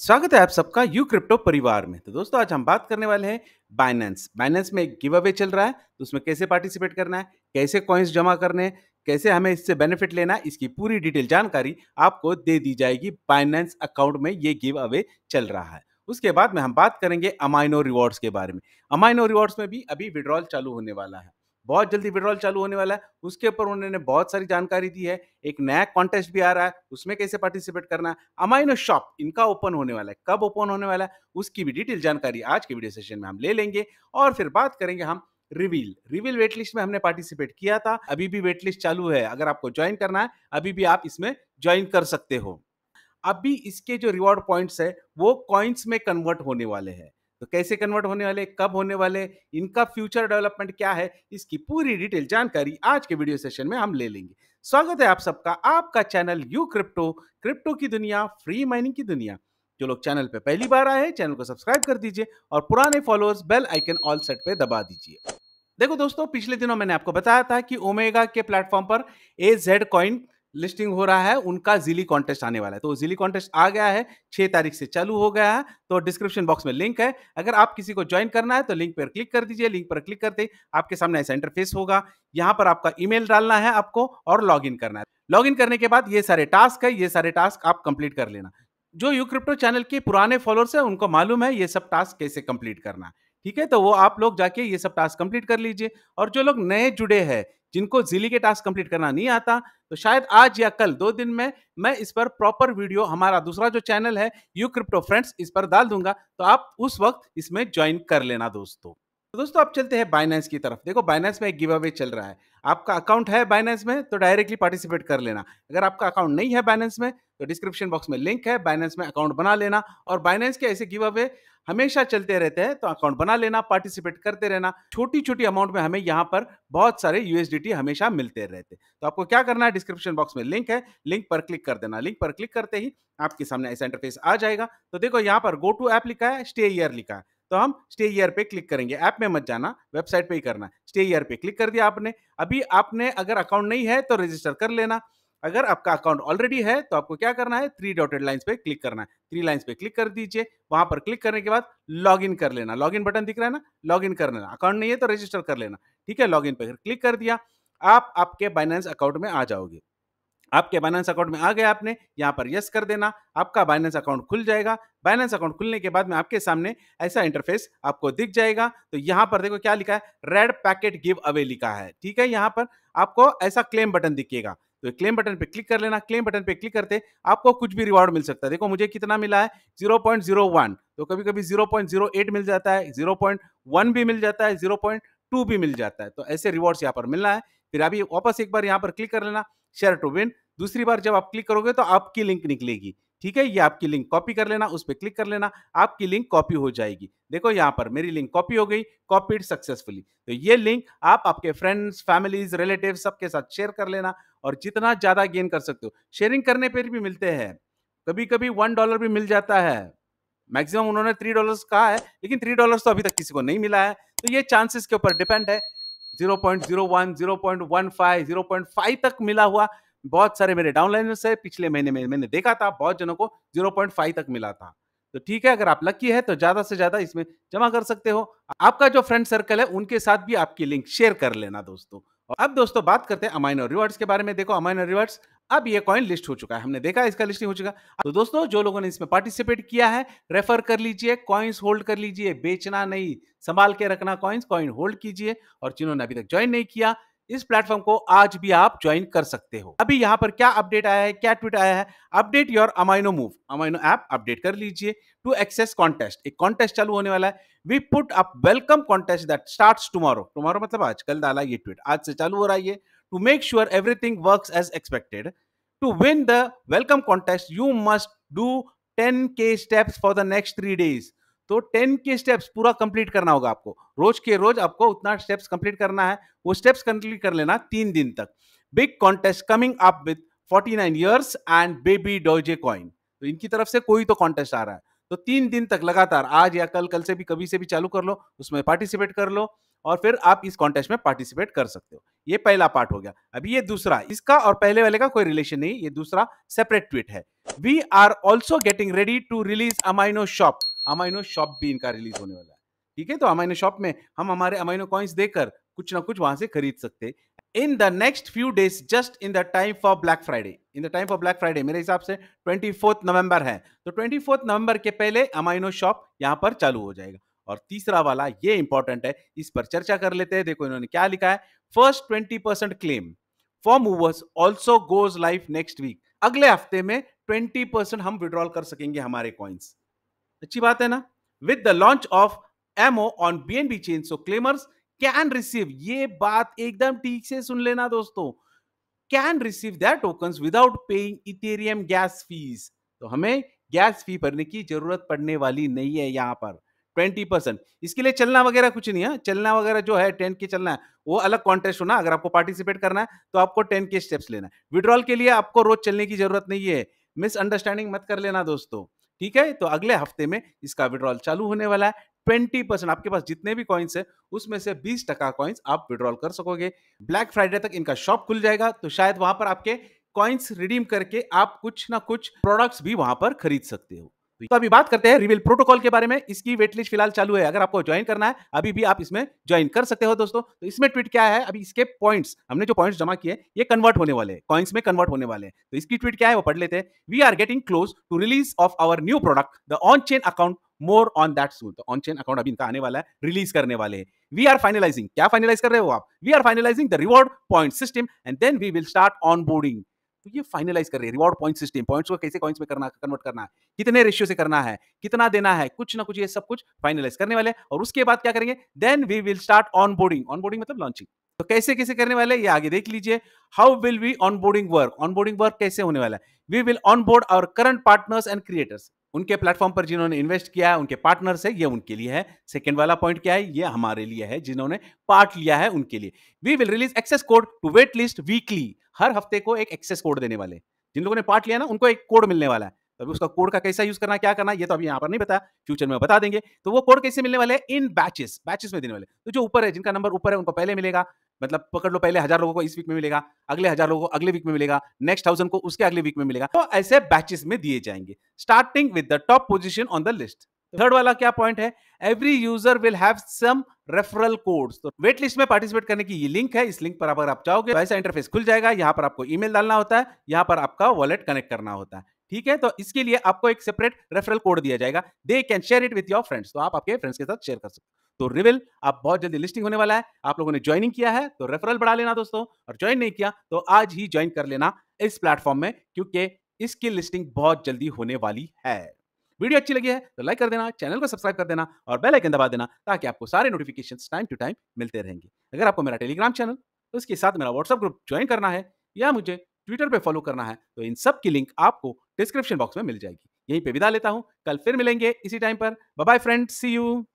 स्वागत है आप सबका यू क्रिप्टो परिवार में तो दोस्तों आज हम बात करने वाले हैं बाइनेंस बाइनेंस में एक गिव अवे चल रहा है तो उसमें कैसे पार्टिसिपेट करना है कैसे कॉइन्स जमा करने हैं कैसे हमें इससे बेनिफिट लेना है इसकी पूरी डिटेल जानकारी आपको दे दी जाएगी बाइनेंस अकाउंट में ये गिव अवे चल रहा है उसके बाद में हम बात करेंगे अमाइनो रिवॉर्ड्स के बारे में अमाइनो रिवॉर्ड्स में भी अभी विड्रॉल चालू होने वाला है बहुत जल्दी विड्रॉल चालू होने वाला है उसके ऊपर उन्होंने बहुत सारी जानकारी दी है एक नया कॉन्टेस्ट भी आ रहा है उसमें कैसे पार्टिसिपेट करना है अमाइनो शॉप इनका ओपन होने वाला है कब ओपन होने वाला है उसकी भी डिटेल जानकारी आज के वीडियो सेशन में हम ले लेंगे और फिर बात करेंगे हम रिवील रिवील वेट लिस्ट में हमने पार्टिसिपेट किया था अभी भी वेट लिस्ट चालू है अगर आपको ज्वाइन करना है अभी भी आप इसमें ज्वाइन कर सकते हो अभी इसके जो रिवॉर्ड पॉइंट्स है वो कॉइन्स में कन्वर्ट होने वाले हैं तो कैसे कन्वर्ट होने वाले कब होने वाले इनका फ्यूचर डेवलपमेंट क्या है इसकी पूरी डिटेल जानकारी आज के वीडियो सेशन में हम ले लेंगे स्वागत है आप सबका आपका चैनल यू क्रिप्टो क्रिप्टो की दुनिया फ्री माइनिंग की दुनिया जो लोग चैनल पे पहली बार आए हैं चैनल को सब्सक्राइब कर दीजिए और पुराने followers bell icon all set पे दबा दीजिए देखो दोस्तों पिछले दिनों मैंने आपको बताया था कि ओमेगा के प्लेटफॉर्म पर ए जेड कॉइन लिस्टिंग हो रहा है उनका जिली कॉन्टेस्ट आने वाला है तो जिली कॉन्टेस्ट आ गया है छह तारीख से चालू हो गया है तो डिस्क्रिप्शन बॉक्स में लिंक है अगर आप किसी को ज्वाइन करना है तो लिंक पर क्लिक कर दीजिए लिंक पर क्लिक करते आपके सामने ऐसा इंटरफेस होगा यहाँ पर आपका ईमेल डालना है आपको और लॉग करना है लॉग करने के बाद ये सारे टास्क है ये सारे टास्क आप कंप्लीट कर लेना जो यू क्रिप्टो चैनल के पुराने फॉलोअर्स हैं उनको मालूम है ये सब टास्क कैसे कंप्लीट करना ठीक है तो वो आप लोग जाके ये सब टास्क कंप्लीट कर लीजिए और जो लोग नए जुड़े हैं जिनको जिली के टास्क कंप्लीट करना नहीं आता तो शायद आज या कल दो दिन में मैं इस पर प्रॉपर वीडियो हमारा दूसरा जो चैनल है यू क्रिप्टो फ्रेंड्स इस पर डाल दूंगा तो आप उस वक्त इसमें ज्वाइन कर लेना दोस्तों तो दोस्तों आप चलते हैं बाइनेंस की तरफ देखो बाइनेंस में एक गिव अवे चल रहा है आपका अकाउंट है बाइनेंस में तो डायरेक्टली पार्टिसिपेट कर लेना अगर आपका अकाउंट नहीं है बाइनेंस में तो डिस्क्रिप्शन बॉक्स में लिंक है बाइनेंस में अकाउंट बना लेना और बाइनेंस के ऐसे गिव अवे हमेशा चलते रहते हैं तो अकाउंट बना लेना पार्टिसिपेट करते रहना छोटी छोटी अमाउंट में हमें यहाँ पर बहुत सारे यूएसडीटी हमेशा मिलते रहते तो आपको क्या करना है डिस्क्रिप्शन बॉक्स में लिंक है लिंक पर क्लिक कर देना लिंक पर क्लिक करते ही आपके सामने ऐसा इंटरफेस आ जाएगा तो देखो यहाँ पर गो टू ऐप लिखा है स्टे ईयर लिखा है तो हम स्टे ईयर पे क्लिक करेंगे ऐप में मत जाना वेबसाइट पे ही करना स्टे ईयर पे क्लिक कर दिया आपने अभी आपने अगर अकाउंट नहीं है तो रजिस्टर कर लेना अगर आपका अकाउंट ऑलरेडी है तो आपको क्या करना है थ्री डॉटेड लाइन्स पे क्लिक करना है थ्री लाइन्स पे क्लिक कर दीजिए वहां पर क्लिक करने के बाद लॉग इन कर लेना लॉग इन बटन दिख रहा है ना लॉग इन कर लेना अकाउंट नहीं है तो रजिस्टर कर लेना ठीक है लॉग इन पे क्लिक कर दिया आप आपके बाइनेंस अकाउंट में आ जाओगे आपके बाइनेंस अकाउंट में आ गया आपने यहाँ पर यस कर देना आपका बाइनेंस अकाउंट खुल जाएगा बाइनेंस अकाउंट खुलने के बाद में आपके सामने ऐसा इंटरफेस आपको दिख जाएगा तो यहाँ पर देखो क्या लिखा है रेड पैकेट गिव अवे लिखा है ठीक है यहाँ पर आपको ऐसा क्लेम बटन दिखेगा तो क्लेम बटन पे क्लिक कर लेना क्लेम बटन पे क्लिक करते आपको कुछ भी रिवॉर्ड मिल सकता है देखो मुझे कितना मिला है 0.01 तो कभी कभी 0.08 मिल जाता है 0.1 भी मिल जाता है 0.2 भी मिल जाता है तो ऐसे रिवॉर्ड्स यहाँ पर मिलना है फिर अभी वापस एक बार यहाँ पर क्लिक कर लेना शेयर टू विन दूसरी बार जब आप क्लिक करोगे तो आपकी लिंक निकलेगी ठीक है ये आपकी लिंक कॉपी कर लेना उस पर क्लिक कर लेना आपकी लिंक कॉपी हो जाएगी देखो यहाँ पर मेरी लिंक कॉपी हो गई कॉपीड सक्सेसफुली तो ये लिंक आप आपके फ्रेंड्स फैमिलीज रिलेटिव सबके साथ शेयर कर लेना और जितना ज़्यादा गेन कर सकते हो शेयरिंग करने पर भी मिलते हैं कभी कभी वन डॉलर भी मिल जाता है मैक्सिमम उन्होंने थ्री डॉलर्स कहा है लेकिन थ्री डॉलर्स तो अभी तक किसी को नहीं मिला है तो ये चांसेस के ऊपर डिपेंड है 0.01, 0.15, 0.5 तक मिला हुआ बहुत सारे मेरे डाउनलाइनर्स है पिछले महीने में मैंने देखा था बहुत जनों को 0.5 तक मिला था तो ठीक है अगर आप लकी है तो ज्यादा से ज्यादा इसमें जमा कर सकते हो आपका जो फ्रेंड सर्कल है उनके साथ भी आपकी लिंक शेयर कर लेना दोस्तों और अब दोस्तों बात करते हैं अमाइनो रिवर्ड्स के बारे में देखो अमाइनो रिवर्ड्स अब ये कॉइन लिस्ट हो चुका है हमने देखा इसका नहीं हो चुका तो दोस्तों जो लोगों ने इसमें पार्टिसिपेट किया है रेफर कर लीजिए कॉइन्स होल्ड कर लीजिए बेचना नहीं संभाल के रखना कॉइन्स कॉइन होल्ड कीजिए और जिन्होंने अभी तक ज्वाइन नहीं किया इस प्लेटफॉर्म को आज भी आप ज्वाइन कर सकते हो अभी यहाँ पर क्या अपडेट आया है क्या ट्वीट आया है update your Amino move Amino app update कर लीजिए टू एक्सेस कॉन्टेस्ट एक कॉन्टेस्ट चालू होने वाला है we put up welcome contest that start tomorrow tomorrow मतलब आज कल डाला ये ट्वीट आज से चालू हो रहा है to make sure everything work as expected to win the welcome contest you must do ten K step for the next three days तो टेन के स्टेप्स पूरा कंप्लीट करना होगा आपको रोज के रोज आपको उतना स्टेप्स कंप्लीट करना है वो स्टेप्स कंप्लीट कर लेना तीन दिन तक big contest coming up with nine years and baby doge coin तो इनकी तरफ से कोई तो कॉन्टेस्ट आ रहा है तो तीन दिन तक लगातार आज या कल कल से भी कभी से भी चालू कर लो उसमें पार्टिसिपेट कर लो और फिर आप इस कॉन्टेस्ट में पार्टिसिपेट कर सकते हो ये पहला पार्ट हो गया अभी ये दूसरा इसका और पहले वाले का कोई रिलेशन नहीं ये दूसरा सेपरेट ट्वीट है we are also getting ready to release Amino shop Amino shop भी इनका रिलीज होने वाला है ठीक है तो अमाइनो शॉप में हम हमारे अमाइनो कॉइन्स देकर कुछ ना कुछ वहां से खरीद सकते in the next few days just in the time for black Friday in the time for black Friday मेरे हिसाब से ट्वेंटी फोर्थ नवंबर है तो ट्वेंटी फोर्थ नवंबर के पहले अमाइनो शॉप यहाँ पर चालू हो जाएगा और तीसरा वाला ये इंपॉर्टेंट है इस पर चर्चा कर लेते हैं देखो इन्होंने क्या लिखा है first twenty percent claim for movers also goes life next week अगले हफ्ते में ट्वेंटी परसेंट हम विड्रॉल कर सकेंगे हमारे कॉइन्स अच्छी बात है ना with the launch of MO on B N B chain so claimers can receive ये बात एकदम ठीक से सुन लेना दोस्तों can receive that token without paying Ethereum gas fees तो हमें गैस फी भरने की जरूरत पड़ने वाली नहीं है यहाँ पर 20% इसके लिए चलना वगैरह कुछ नहीं है चलना वगैरह जो है टेन के चलना है वो अलग कॉन्टेस्ट होना अगर आपको पार्टिसिपेट करना है तो आपको टेन के स्टेप्स लेना है विड्रॉल के लिए आपको रोज चलने की जरूरत नहीं है मिसअंडरस्टैंडिंग मत कर लेना दोस्तों ठीक है तो अगले हफ्ते में इसका विड्रॉल चालू होने वाला है ट्वेंटी परसेंट आपके पास जितने भी कॉइन्स है उसमें से बीस टका कॉइन्स आप विड्रॉल कर सकोगे ब्लैक फ्राइडे तक इनका शॉप खुल जाएगा तो शायद वहां पर आपके कॉइन्स रिडीम करके आप कुछ ना कुछ प्रोडक्ट्स भी वहां पर खरीद सकते हो तो अभी बात करते हैं रिविल प्रोटोकॉल के बारे में इसकी वेटलिस्ट फिलहाल चालू है अगर आपको ज्वाइन करना है अभी भी आप इसमें ज्वाइन कर सकते हो दोस्तों तो इसमें ट्वीट क्या है अभी इसके पॉइंट्स हमने जो पॉइंट्स जमा किए ये कन्वर्ट होने वाले हैं कॉइन्स में कन्वर्ट होने वाले हैं तो इसकी ट्वीट क्या है वो पढ़ लेते हैं we are getting close to release of our new product the on chain account more on that soon तो ऑन चेन अकाउंट अभी इनका आने वाला है रिलीज करने वाले वी आर फाइनलाइजिंग क्या फाइनलाइज कर रहे हो आप we are finalising the reward point system and then we will start onboarding तो ये फाइनलाइज कर रही है रिवॉर्ड पॉइंट सिस्टम पॉइंट्स को कैसे कॉइंस में करना कन्वर्ट करना है कितने रेशियो से करना है कितना देना है कुछ ना कुछ ये सब कुछ फाइनलाइज करने वाले हैं और उसके बाद क्या करेंगे then we will start onboarding onboarding मतलब लॉन्चिंग तो कैसे कैसे करने वाले ये आगे देख लीजिए how will we onboarding work onboarding work कैसे होने वाला है we will onboard our current partners and creators उनके प्लेटफॉर्म पर जिन्होंने इन्वेस्ट किया है उनके पार्टनर्स है ये उनके लिए है सेकंड वाला पॉइंट क्या है ये हमारे लिए है जिन्होंने पार्ट लिया है उनके लिए we will release access code to wait list weekly हर हफ्ते को एक एक्सेस कोड देने वाले जिन लोगों ने पार्ट लिया ना उनको एक कोड मिलने वाला है तो अभी उसका कोड का कैसा यूज करना क्या करना ये तो अभी यहाँ पर नहीं बताया फ्यूचर में बता देंगे तो वो कोड कैसे मिलने वाले हैं इन बैचेस बैचेस में देने वाले तो जो ऊपर है जिनका नंबर ऊपर है उनको पहले मिलेगा मतलब पकड़ लो पहले हजार लोगों को इस वीक में मिलेगा अगले हजार लोगों को अगले वीक में मिलेगा नेक्स्ट थाउजेंड को उसके अगले वीक में मिलेगा तो ऐसे बैचेस में दिए जाएंगे starting with the top position on the list third वाला क्या पॉइंट है every user will have some referral codes तो वेट लिस्ट में पार्टिसिपेट करने की ये लिंक है इस लिंक पर अगर आप चाहोगे तो ऐसा इंटरफेस खुल जाएगा यहाँ पर आपको ईमेल डालना होता है यहाँ पर आपका वॉलेट कनेक्ट करना होता है ठीक है तो इसके लिए आपको एक सेपरेट रेफरल कोड दिया जाएगा they can share it with your friends तो आप आपके फ्रेंड्स के साथ शेयर कर सकते तो रिविल आप बहुत जल्दी लिस्टिंग होने वाला है आप लोगों ने ज्वाइनिंग किया है तो रेफरल बढ़ा लेना दोस्तों और ज्वाइन नहीं किया तो आज ही ज्वाइन कर लेना इस प्लेटफॉर्म में क्योंकि इसकी लिस्टिंग बहुत जल्दी होने वाली है वीडियो अच्छी लगी है तो लाइक कर देना चैनल को सब्सक्राइब कर देना और बेल आइकन दबा देना ताकि आपको सारे नोटिफिकेशंस टाइम टू टाइम मिलते रहेंगे अगर आपको मेरा टेलीग्राम चैनल तो उसके साथ मेरा व्हाट्सअप ग्रुप ज्वाइन करना है या मुझे ट्विटर पे फॉलो करना है तो इन सब की लिंक आपको डिस्क्रिप्शन बॉक्स में मिल जाएगी यहीं पर विदा लेता हूँ कल फिर मिलेंगे इसी टाइम पर बाय फ्रेंड सी यू